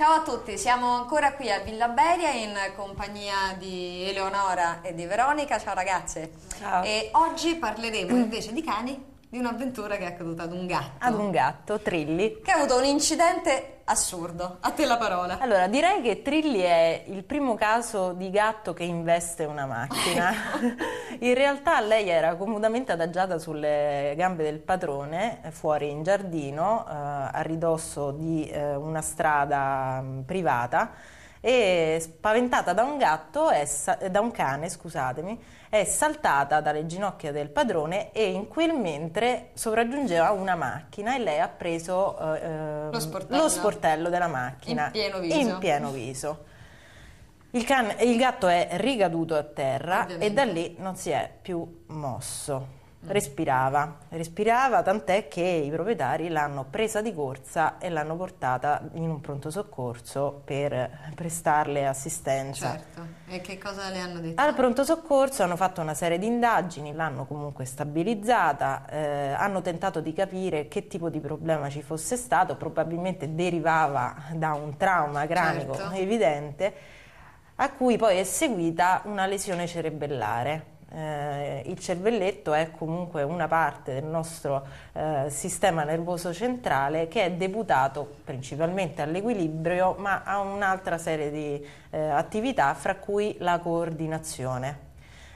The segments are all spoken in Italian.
Ciao a tutti, siamo ancora qui a Villa Beria in compagnia di Eleonora e di Veronica. Ciao ragazze. Ciao. E oggi parleremo invece di cani di un'avventura che è accaduta ad un gatto. Ad un gatto, Trilli. Che ha avuto un incidente assurdo. A te la parola. Allora, direi che Trilli è il primo caso di gatto che investe una macchina. Ecco. in realtà lei era comodamente adagiata sulle gambe del padrone, fuori in giardino, eh, a ridosso di eh, una strada mh, mm, privata e spaventata da un gatto, è, da un cane, scusatemi, è saltata dalle ginocchia del padrone e in quel mentre sopraggiungeva una macchina e lei ha preso eh, ehm, lo, sportello. lo, sportello. della macchina in pieno viso. In pieno viso. Il, can, il, gatto è ricaduto a terra Ovviamente. e da lì non si è più mosso. Mm. respirava, respirava tant'è che i proprietari l'hanno presa di corsa e l'hanno portata in un pronto soccorso per prestarle assistenza. Certo, e che cosa le hanno detto? Al pronto soccorso hanno fatto una serie di indagini, l'hanno comunque stabilizzata, eh, hanno tentato di capire che tipo di problema ci fosse stato, probabilmente derivava da un trauma cranico certo. evidente, a cui poi è seguita una lesione cerebellare eh, il cervelletto è comunque una parte del nostro eh, sistema nervoso centrale che è deputato principalmente all'equilibrio ma ha un'altra serie di eh, attività fra cui la coordinazione.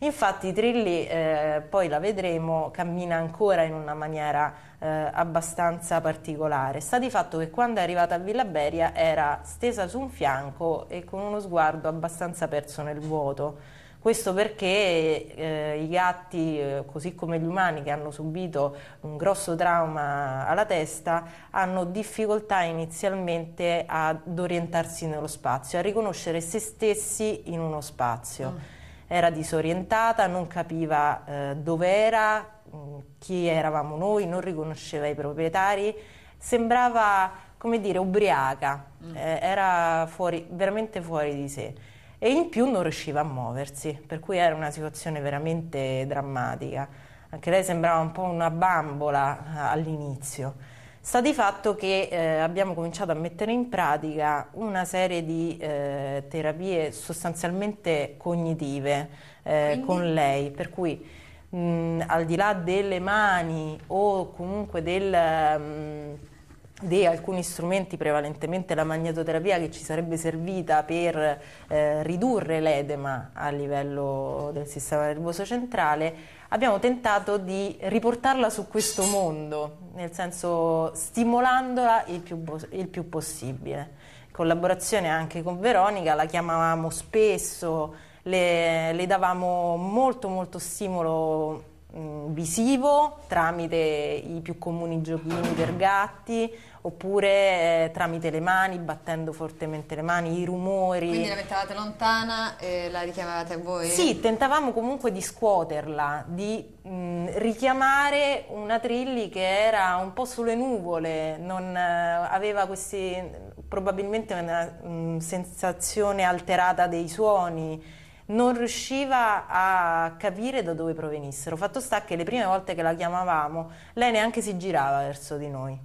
Infatti Trilli, eh, poi la vedremo, cammina ancora in una maniera eh, abbastanza particolare. Sta di fatto che quando è arrivata a Villa Beria era stesa su un fianco e con uno sguardo abbastanza perso nel vuoto questo perché eh, i gatti, eh, così come gli umani che hanno subito un grosso trauma alla testa, hanno difficoltà inizialmente ad orientarsi nello spazio, a riconoscere se stessi in uno spazio. Mm. Era disorientata, non capiva eh, dove era, mm, chi eravamo noi, non riconosceva i proprietari, sembrava, come dire, ubriaca, mm. eh, era fuori, veramente fuori di sé e in più non riusciva a muoversi, per cui era una situazione veramente drammatica. Anche lei sembrava un po' una bambola eh, all'inizio. Sta di fatto che eh, abbiamo cominciato a mettere in pratica una serie di eh, terapie sostanzialmente cognitive eh, con lei, per cui mh, al di là delle mani o comunque del... Mh, di alcuni strumenti, prevalentemente la magnetoterapia, che ci sarebbe servita per eh, ridurre l'edema a livello del sistema nervoso centrale, abbiamo tentato di riportarla su questo mondo, nel senso stimolandola il più, il più possibile. In collaborazione anche con Veronica, la chiamavamo spesso, le, le davamo molto molto stimolo Mm, visivo tramite i più comuni giochini per gatti oppure eh, tramite le mani, battendo fortemente le mani, i rumori. Quindi la mettevate lontana e la richiamavate voi? Sì, tentavamo comunque di scuoterla, di mh, mm, richiamare una Trilli che era un po' sulle nuvole, non, eh, aveva questi, probabilmente una mh, mm, sensazione alterata dei suoni non riusciva a capire da dove provenissero. Fatto sta che le prime volte che la chiamavamo, lei neanche si girava verso di noi.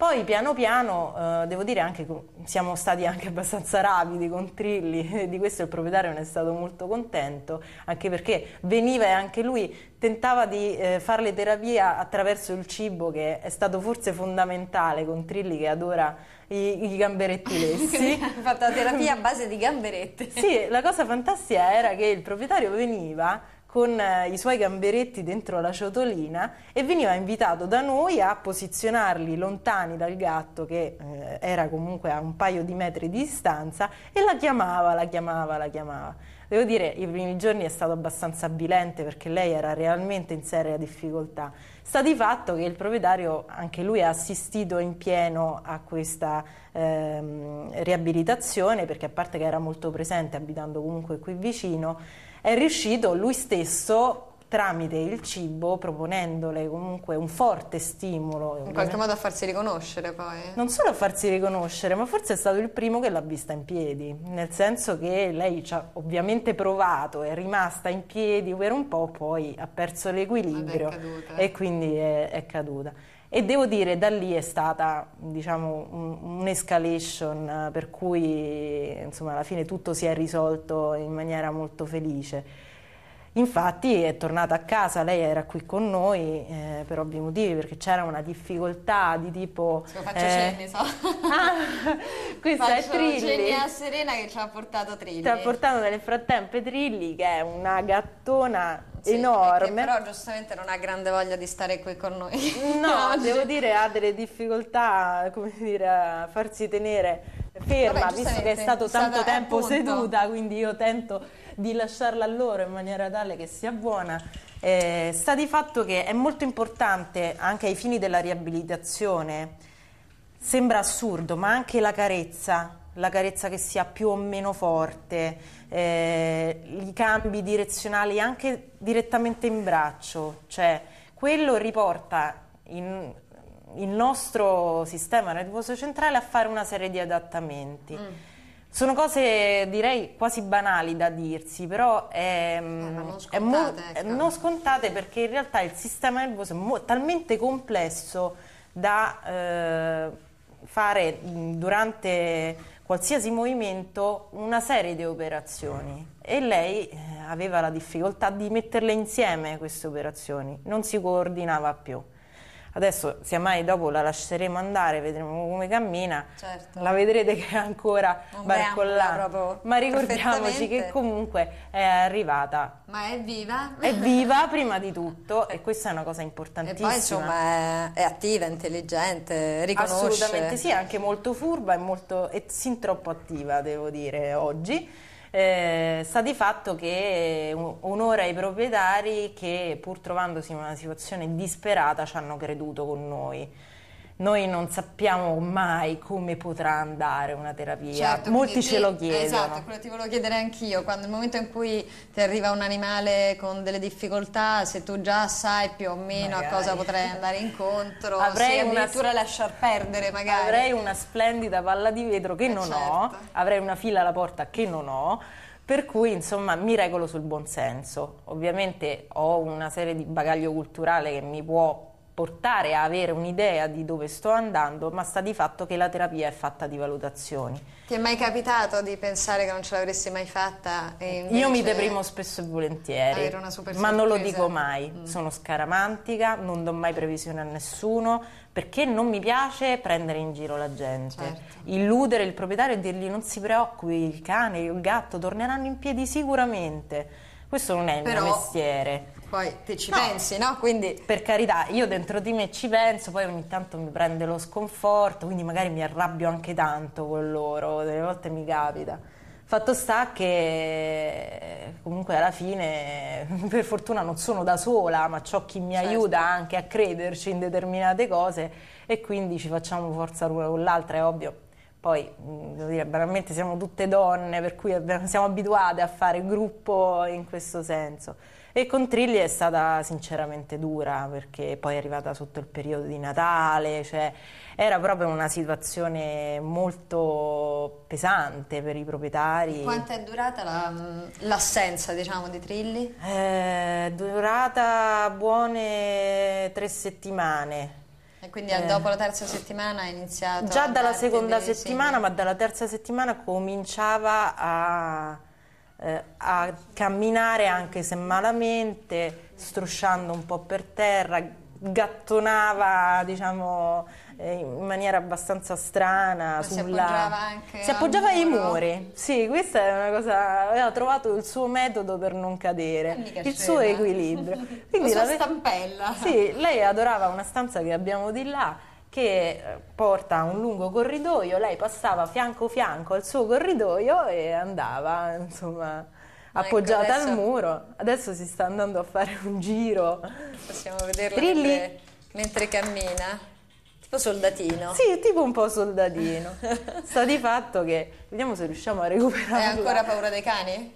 Poi piano piano, eh, devo dire anche siamo stati anche abbastanza rapidi con Trilli, di questo il proprietario ne è stato molto contento, anche perché veniva e anche lui tentava di eh, fare le attraverso il cibo che è stato forse fondamentale con Trilli che adora i, i gamberetti lessi. ha fatto la terapia a base di gamberette. Sì, la cosa fantastica era che il proprietario veniva con eh, i suoi gamberetti dentro la ciotolina e veniva invitato da noi a posizionarli lontani dal gatto che eh, era comunque a un paio di metri di distanza e la chiamava, la chiamava, la chiamava. Devo dire, i primi giorni è stato abbastanza avvilente perché lei era realmente in seria difficoltà. Sta di fatto che il proprietario, anche lui, ha assistito in pieno a questa ehm, riabilitazione perché a parte che era molto presente abitando comunque qui vicino, è riuscito lui stesso tramite il cibo, proponendole comunque un forte stimolo. Ovviamente. In qualche modo a farsi riconoscere poi. Non solo a farsi riconoscere, ma forse è stato il primo che l'ha vista in piedi, nel senso che lei ci ha ovviamente provato, è rimasta in piedi per un po', poi ha perso l'equilibrio e quindi è, è caduta e devo dire da lì è stata diciamo, un'escalation per cui insomma, alla fine tutto si è risolto in maniera molto felice. Infatti è tornata a casa, lei era qui con noi eh, per ovvi motivi perché c'era una difficoltà di tipo... Se lo faccio eh, cenni, so. ah, questa faccio è Trilli. Cenni a Serena che ci ha portato Trilli. Ci ha portato nel frattempo Trilli che è una gattona sì, enorme. Però giustamente non ha grande voglia di stare qui con noi. No, devo dire ha delle difficoltà come dire, a farsi tenere ferma Vabbè, visto che è stato tanto tempo seduta quindi io tento di lasciarla a loro in maniera tale che sia buona. Eh, sta di fatto che è molto importante anche ai fini della riabilitazione, sembra assurdo, ma anche la carezza, la carezza che sia più o meno forte, eh, i cambi direzionali anche direttamente in braccio, cioè quello riporta in, il nostro sistema nervoso centrale a fare una serie di adattamenti. Mm sono cose direi quasi banali da dirsi, però è, mm, eh, non, scontate, è eh, ecco. non, scontate, perché in realtà il sistema nervoso è talmente complesso da eh, fare mm, durante qualsiasi movimento una serie di operazioni e lei eh, aveva la difficoltà di metterle insieme queste operazioni, non si coordinava più. Adesso, se mai dopo la lasceremo andare, vedremo come cammina, certo. la vedrete che è ancora barcollata. Ma ricordiamoci che comunque è arrivata. Ma è viva? È viva prima di tutto e questa è una cosa importantissima. E poi insomma è, è attiva, intelligente, riconosce. Assolutamente sì, è anche molto furba e, molto, e sin troppo attiva, devo dire, oggi eh, sta di fatto che onora eh, i proprietari che pur trovandosi in una situazione disperata ci hanno creduto con noi noi non sappiamo mai come potrà andare una terapia, certo, molti ce ti, lo chiedono. Esatto, quello ti volevo chiedere anch'io, quando nel momento in cui ti arriva un animale con delle difficoltà, se tu già sai più o meno magari. a cosa potrai andare incontro, avrei addirittura una, lasciar perdere magari. Avrei una splendida palla di vetro che eh non certo. ho, avrei una fila alla porta che non ho, per cui insomma mi regolo sul buon senso. Ovviamente ho una serie di bagaglio culturale che mi può portare a avere un'idea di dove sto andando, ma sta di fatto che la terapia è fatta di valutazioni. Ti è mai capitato di pensare che non ce l'avresti mai fatta? Io mi deprimo spesso e volentieri, ah, ma non lo dico mai. Mm. Sono scaramantica, non do mai previsione a nessuno, perché non mi piace prendere in giro la gente. Certo. Illudere il proprietario e dirgli non si preoccupi, il cane, il gatto torneranno in piedi sicuramente questo non è il Però... mio mestiere poi te ci no, pensi, no? Quindi... Per carità, io dentro di me ci penso, poi ogni tanto mi prende lo sconforto, quindi magari mi arrabbio anche tanto con loro, delle volte mi capita. Fatto sta che comunque alla fine, per fortuna non sono da sola, ma ho chi mi certo. aiuta anche a crederci in determinate cose e quindi ci facciamo forza l'una con l'altra, è ovvio poi, mm, devo dire, veramente siamo tutte donne, per cui siamo abituate a fare gruppo in questo senso. E con Trilli è stata sinceramente dura perché poi è arrivata sotto il periodo di Natale, cioè era proprio una situazione molto pesante per i proprietari. E quanto è durata la, l'assenza diciamo, di Trilli? È eh, durata buone tre settimane. Quindi eh. dopo la terza settimana è iniziato? Già dalla seconda settimana, sì. ma dalla terza settimana cominciava a, eh, a camminare anche se malamente, strusciando un po' per terra, gattonava, diciamo, eh, in maniera abbastanza strana. sulla... Si appoggiava anche. Si appoggiava ai muri. Sì, questa è una cosa. Aveva trovato il suo metodo per non cadere, eh, il suo equilibrio. Quindi la sua stampella. Sì, lei adorava una stanza che abbiamo di là che eh, porta a un lungo corridoio, lei passava fianco a fianco al suo corridoio e andava, insomma. Ecco, appoggiata ecco, adesso... al muro. Adesso si sta andando a fare un giro. Possiamo vederla mentre, mentre, cammina. Tipo soldatino. Sì, tipo un po' soldatino. sta di fatto che... Vediamo se riusciamo a recuperare. Hai ancora paura dei cani?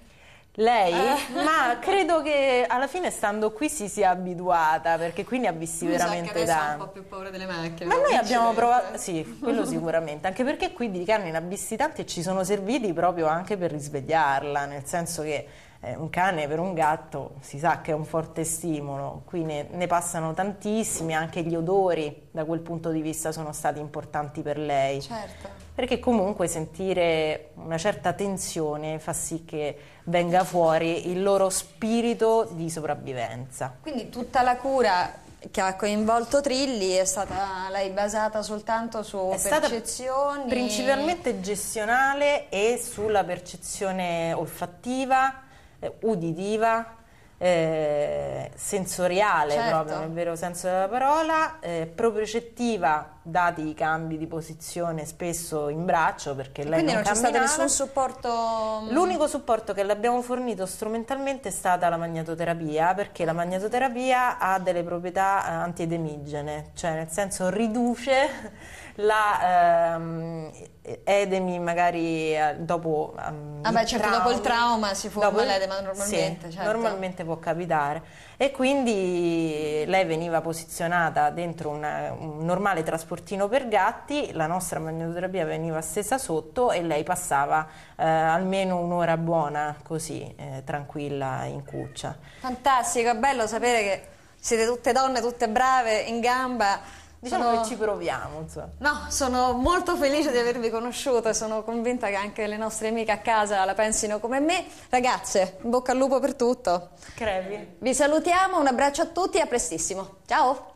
Lei? Eh. Ma credo che alla fine stando qui si sia abituata perché qui ne ha visti Scusa, veramente tanti. un po' più paura delle macchine. Ma noi abbiamo provato, sì, quello sicuramente, anche perché qui di carne ne ha visti tanti e ci sono serviti proprio anche per risvegliarla, nel senso che eh, un cane per un gatto si sa che è un forte stimolo, qui ne, ne passano tantissimi, anche gli odori da quel punto di vista sono stati importanti per lei. Certo perché comunque sentire una certa tensione fa sì che venga fuori il loro spirito di sopravvivenza. Quindi tutta la cura che ha coinvolto Trilli è stata lei basata soltanto su è percezioni? principalmente gestionale e sulla percezione olfattiva, eh, uditiva, eh, sensoriale certo. proprio nel vero senso della parola, eh, propriocettiva dati i cambi di posizione spesso in braccio perché lei quindi non, non c'è stato nessun supporto mm. l'unico supporto che le abbiamo fornito strumentalmente è stata la magnetoterapia perché la magnetoterapia ha delle proprietà eh, antiedemigene cioè nel senso riduce la ehm, edemi magari eh, dopo ehm, ah beh, certo, traumi, dopo il trauma si può l'edema normalmente sì, certo. normalmente può capitare e quindi lei veniva posizionata dentro una, un normale trasportino per gatti, la nostra magnetoterapia veniva stesa sotto e lei passava eh, almeno un'ora buona così, eh, tranquilla in cuccia. Fantastico, è bello sapere che siete tutte donne, tutte brave, in gamba Diciamo sono... che ci proviamo. Insomma. No, sono molto felice di avervi conosciuto e sono convinta che anche le nostre amiche a casa la pensino come me. Ragazze, in bocca al lupo per tutto. Crevi. Vi salutiamo, un abbraccio a tutti e a prestissimo. Ciao!